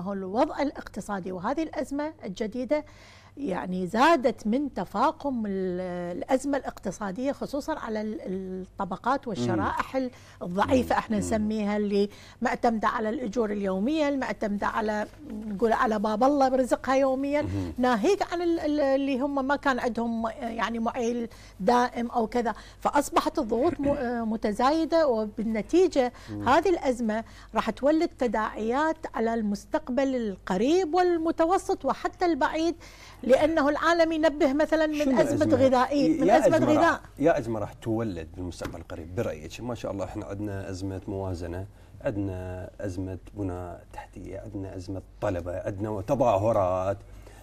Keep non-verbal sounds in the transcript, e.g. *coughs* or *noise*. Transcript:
هو الوضع الاقتصادي وهذه الأزمة الجديدة يعني زادت من تفاقم الأزمة الاقتصادية خصوصا على الطبقات والشرائح الضعيفة احنا نسميها اللي معتمدة على الأجور اليومية المعتمدة على نقول على باب الله برزقها يوميا ناهيك عن اللي هم ما كان عندهم يعني معيل دائم أو كذا فأصبحت الضغوط *coughs* متزايدة وبالنتيجة هذه الأزمة راح تولد تداعيات على المستقبل القريب والمتوسط وحتى البعيد لانه العالم ينبه مثلا من ازمه غذائيه من ازمه غذاء يا ازمه راح تولد بالمستقبل القريب برايك ما شاء الله احنا عندنا ازمه موازنه عندنا ازمه بنى تحتيه عندنا ازمه طلبه عندنا تظاهرات